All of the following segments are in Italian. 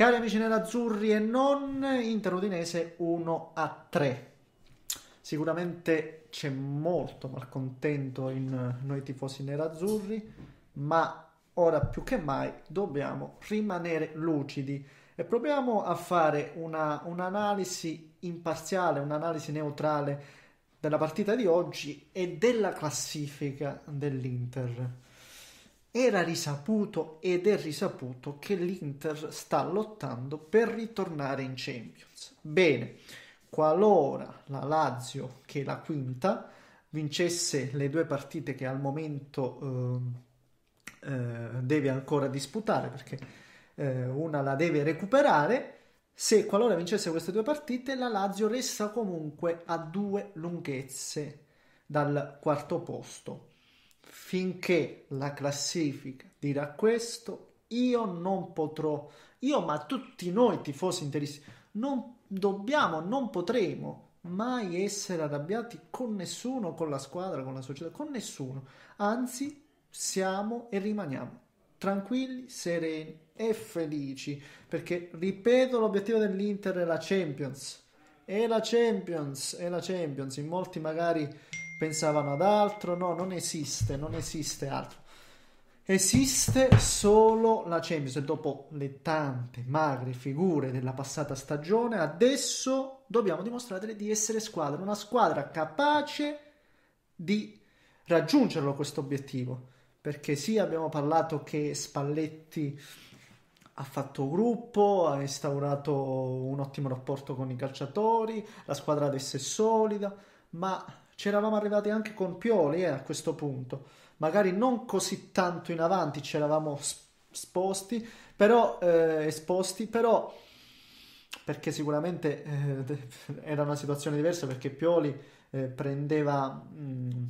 Cari amici nerazzurri e non, Inter Udinese 1 a 3. Sicuramente c'è molto malcontento in noi tifosi nerazzurri, ma ora più che mai dobbiamo rimanere lucidi e proviamo a fare una, un'analisi imparziale, un'analisi neutrale della partita di oggi e della classifica dell'Inter. Era risaputo ed è risaputo che l'Inter sta lottando per ritornare in Champions. Bene, qualora la Lazio, che è la quinta, vincesse le due partite che al momento eh, eh, deve ancora disputare, perché eh, una la deve recuperare, se qualora vincesse queste due partite, la Lazio resta comunque a due lunghezze dal quarto posto finché la classifica dirà questo, io non potrò, io ma tutti noi tifosi interisti, non dobbiamo, non potremo mai essere arrabbiati con nessuno, con la squadra, con la società, con nessuno. Anzi, siamo e rimaniamo tranquilli, sereni e felici, perché ripeto, l'obiettivo dell'Inter è la Champions. È la Champions, è la Champions, in molti magari pensavano ad altro, no, non esiste, non esiste altro. Esiste solo la Champions e dopo le tante magre figure della passata stagione, adesso dobbiamo dimostrare di essere squadra, una squadra capace di raggiungerlo questo obiettivo. Perché sì, abbiamo parlato che Spalletti ha fatto gruppo, ha instaurato un ottimo rapporto con i calciatori, la squadra adesso è solida, ma c'eravamo arrivati anche con Pioli eh, a questo punto, magari non così tanto in avanti c'eravamo sposti, però, eh, esposti, però perché sicuramente eh, era una situazione diversa perché Pioli eh, prendeva... Mh, mm,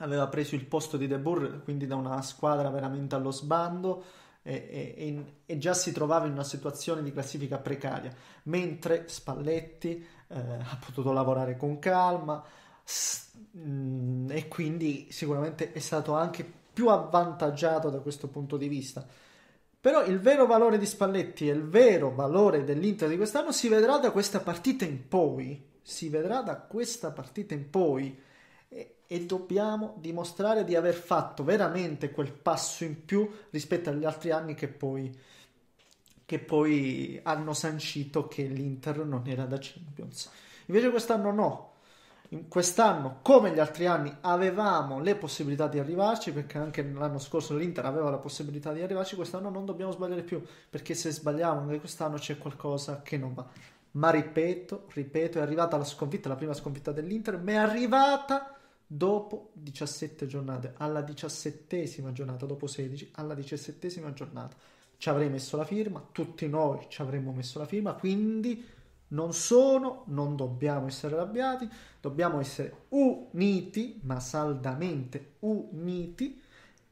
aveva preso il posto di De Boer, quindi da una squadra veramente allo sbando e, e, e, già si trovava in una situazione di classifica precaria, mentre Spalletti eh, ha potuto lavorare con calma, Mm, e quindi sicuramente è stato anche più avvantaggiato da questo punto di vista. Però il vero valore di Spalletti e il vero valore dell'Inter di quest'anno si vedrà da questa partita in poi. Si vedrà da questa partita in poi e, e dobbiamo dimostrare di aver fatto veramente quel passo in più rispetto agli altri anni che poi, che poi hanno sancito che l'Inter non era da Champions. Invece quest'anno no, in quest'anno, come gli altri anni, avevamo le possibilità di arrivarci, perché anche l'anno scorso l'Inter aveva la possibilità di arrivarci, quest'anno non dobbiamo sbagliare più, perché se sbagliamo anche quest'anno c'è qualcosa che non va. Ma ripeto, ripeto, è arrivata la sconfitta, la prima sconfitta dell'Inter, ma è arrivata dopo 17 giornate, alla diciassettesima giornata, dopo 16, alla diciassettesima giornata. Ci avrei messo la firma, tutti noi ci avremmo messo la firma, quindi non sono, non dobbiamo essere arrabbiati, dobbiamo essere uniti, ma saldamente uniti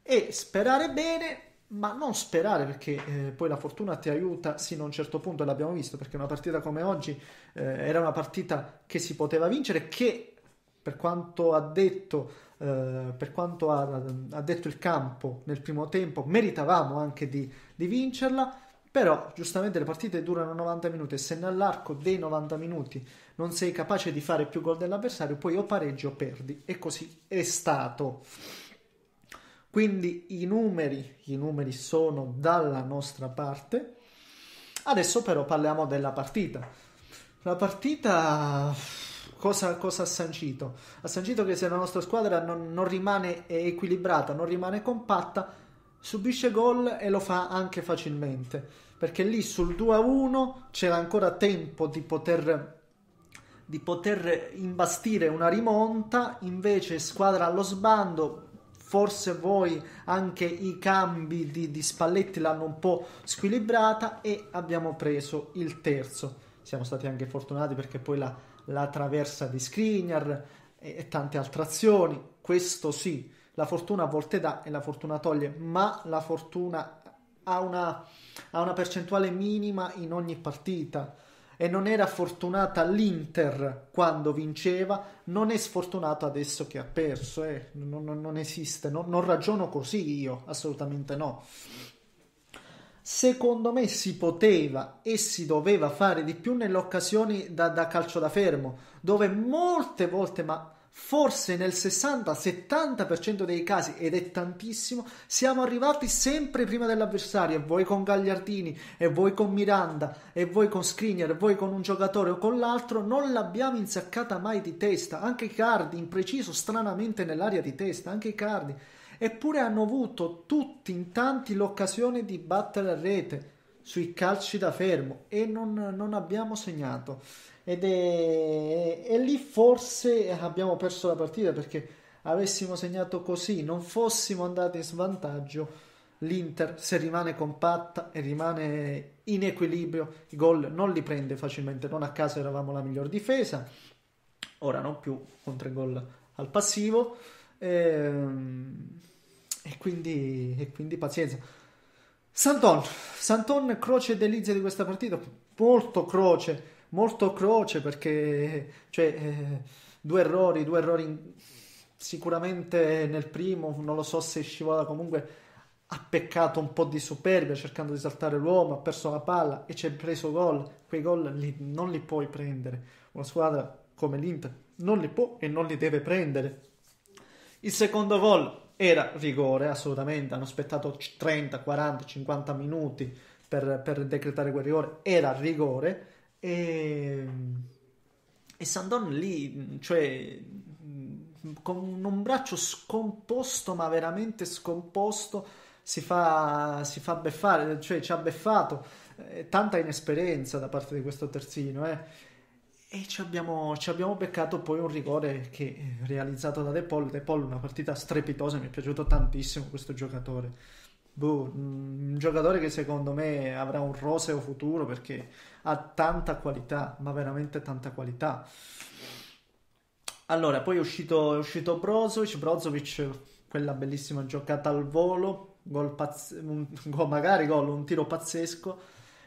e sperare bene, ma non sperare perché eh, poi la fortuna ti aiuta sino a un certo punto e l'abbiamo visto perché una partita come oggi eh, era una partita che si poteva vincere che per quanto ha detto, eh, per quanto ha, ha, detto il campo nel primo tempo meritavamo anche di, di vincerla però giustamente le partite durano 90 minuti e se nell'arco dei 90 minuti non sei capace di fare più gol dell'avversario, poi o pareggi o perdi. E così è stato. Quindi i numeri, i numeri sono dalla nostra parte. Adesso però parliamo della partita. La partita cosa, cosa ha sancito? Ha sancito che se la nostra squadra non, non rimane equilibrata, non rimane compatta, subisce gol e lo fa anche facilmente, perché lì sul 2-1 c'era ancora tempo di poter, di poter imbastire una rimonta, invece squadra allo sbando, forse voi anche i cambi di, di, Spalletti l'hanno un po' squilibrata e abbiamo preso il terzo. Siamo stati anche fortunati perché poi la, la traversa di Skriniar e, e tante altre azioni, questo sì, la fortuna a volte dà e la fortuna toglie, ma la fortuna ha una, ha una percentuale minima in ogni partita e non era fortunata l'Inter quando vinceva, non è sfortunato adesso che ha perso, eh. non, non, non, esiste, non, non ragiono così io, assolutamente no. Secondo me si poteva e si doveva fare di più nelle occasioni da, da calcio da fermo, dove molte volte, ma forse nel 60-70% dei casi, ed è tantissimo, siamo arrivati sempre prima dell'avversario, e voi con Gagliardini, e voi con Miranda, e voi con Skriniar, e voi con un giocatore o con l'altro, non l'abbiamo insaccata mai di testa, anche i Cardi, impreciso stranamente nell'aria di testa, anche i Cardi, eppure hanno avuto tutti in tanti l'occasione di battere a rete, sui calci da fermo e non, non abbiamo segnato. Ed è, è, lì forse abbiamo perso la partita perché avessimo segnato così, non fossimo andati in svantaggio, l'Inter se rimane compatta e rimane in equilibrio, i gol non li prende facilmente, non a caso eravamo la miglior difesa, ora non più con tre gol al passivo. E, ehm, e, quindi, e quindi pazienza Santon, Santon croce e delizia di questa partita, molto croce, molto croce perché cioè, eh, due errori, due errori in... sicuramente nel primo, non lo so se scivola comunque ha peccato un po' di superbia cercando di saltare l'uomo, ha perso la palla e ci ha preso gol, quei gol li, non li puoi prendere, una squadra come l'Inter non li può e non li deve prendere. Il secondo gol era rigore, assolutamente. Hanno aspettato 30, 40, 50 minuti per, per decretare quel rigore. Era rigore. E, ehm, e Sandon lì, cioè, con un braccio scomposto, ma veramente scomposto, si fa, si fa beffare, cioè ci ha beffato. Eh, tanta inesperienza da parte di questo terzino, eh e ci abbiamo, ci abbiamo, beccato poi un rigore che eh, realizzato da De Paul. De Paul una partita strepitosa, mi è piaciuto tantissimo questo giocatore. Boh, mm, un giocatore che secondo me avrà un roseo futuro perché ha tanta qualità, ma veramente tanta qualità. Allora, poi è uscito, è uscito Brozovic, Brozovic, quella bellissima giocata al volo, gol pazz- un, gol, magari gol, un tiro pazzesco,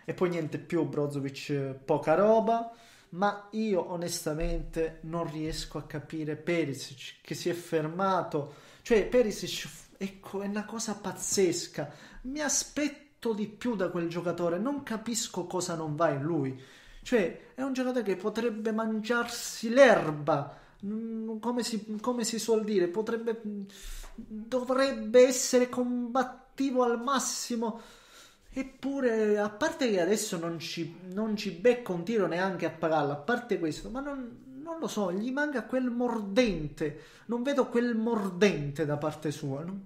e poi niente più, Brozovic poca roba ma io onestamente non riesco a capire Perisic che si è fermato, cioè Perisic ecco, è una cosa pazzesca, mi aspetto di più da quel giocatore, non capisco cosa non va in lui, cioè è un giocatore che potrebbe mangiarsi l'erba, mm, come si, come si suol dire, potrebbe, mm, dovrebbe essere combattivo al massimo Eppure, a parte che adesso non ci, non ci becco un tiro neanche a palla, a parte questo, ma non, non, lo so, gli manca quel mordente, non vedo quel mordente da parte sua. No?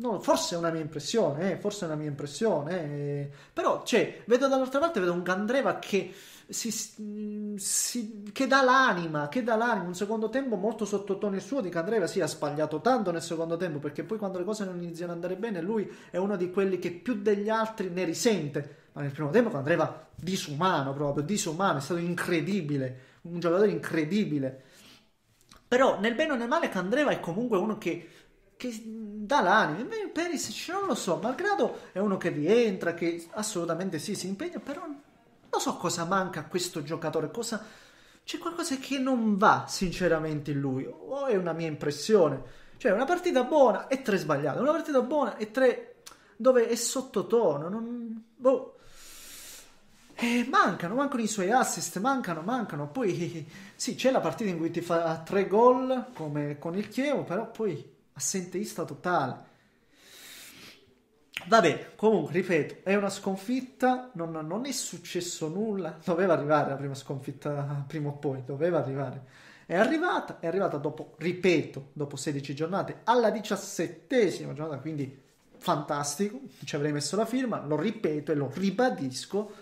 No, forse è una mia impressione, eh, forse è una mia impressione, eh, però cioè, vedo dall'altra parte vedo un Candreva che, si, mm, si, che dà l'anima, che dà l'anima, un secondo tempo molto sottotono il suo di Candreva, si sì, ha sbagliato tanto nel secondo tempo perché poi quando le cose non iniziano ad andare bene lui è uno di quelli che più degli altri ne risente, ma nel primo tempo Candreva disumano proprio, disumano, è stato incredibile, un giocatore incredibile. Però nel bene o nel male Candreva è comunque uno che che dà l'anima. Invece Peris non lo so, malgrado è uno che rientra, che assolutamente sì, si impegna, però non so cosa manca a questo giocatore, cosa... c'è qualcosa che non va sinceramente in lui, o è una mia impressione. Cioè, una partita buona e tre sbagliate, una partita buona e tre dove è sottotono, non... Boh. Eh, mancano, mancano i suoi assist, mancano, mancano. Poi sì, c'è la partita in cui ti fa tre gol come con il Chievo, però poi assenteista totale. Vabbè, comunque, ripeto, è una sconfitta, non, non, è successo nulla, doveva arrivare la prima sconfitta prima o poi, doveva arrivare. È arrivata, è arrivata dopo, ripeto, dopo 16 giornate, alla diciassettesima giornata, quindi fantastico, ci avrei messo la firma, lo ripeto e lo ribadisco.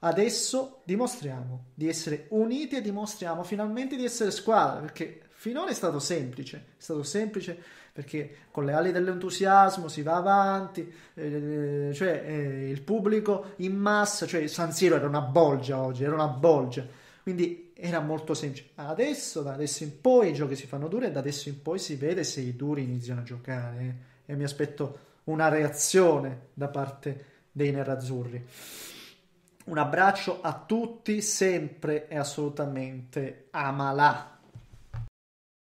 Adesso dimostriamo di essere uniti e dimostriamo finalmente di essere squadra, perché Finora è stato semplice, è stato semplice perché con le ali dell'entusiasmo si va avanti, eh, eh, cioè eh, il pubblico in massa, cioè San Siro era una bolgia oggi, era una bolgia, quindi era molto semplice. Adesso, da adesso in poi, i giochi si fanno duri e da adesso in poi si vede se i duri iniziano a giocare eh. e mi aspetto una reazione da parte dei nerazzurri. Un abbraccio a tutti, sempre e assolutamente amala.